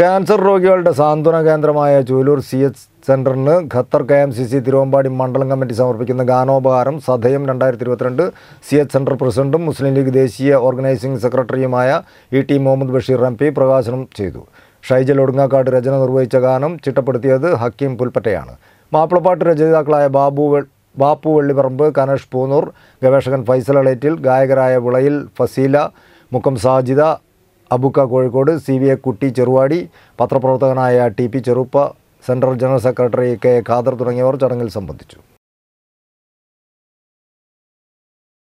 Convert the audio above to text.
cancer രോഗികളുടെ സാന്ത്വന കേന്ദ്രമായ ചൂലൂർ സി എച്ച് സെൻറ്ററിന് Qatar K M C C Thiruvambady മണ്ഡലം കമ്മിറ്റി സമർപ്പിക്കുന്ന ഗാനോപഹാരം സദയം രണ്ടായിരത്തി ഇരുപത്തിരണ്ട് സി എച്ച് സെൻറ്റർ പ്രസിഡന്റും മുസ്ലിം ലീഗ് ദേശീയ ഓർഗനൈസിംഗ് സെക്രട്ടറിയുമായ E T Muhammad Basheer M P പ്രകാശനം ചെയ്തു ഷൈജൽ ഒടുങ്ങാക്കാട് രചന നിർവഹിച്ച ഗാനം ചിട്ടപ്പെടുത്തിയത് ഹക്കീം പുൽപ്പറ്റയാണ് മാപ്പിളപ്പാട്ട് രചയിതാക്കളായ ബാബു ബാപ്പു വെള്ളിപറമ്പ് കനേഷ് പൂന്നൂർ ഗവേഷകൻ ഫൈസൽ അളേറ്റിൽ ഗായകരായ Vilayil Faseela Mukkam Sajida Abukka Kozhikode C V A Kutty Cheruvady പത്രപ്രവർത്തകനായ T P Cheruppa central general secretary K Khader തുടങ്ങിയവർ ചടങ്ങിൽ സംബന്ധിച്ചു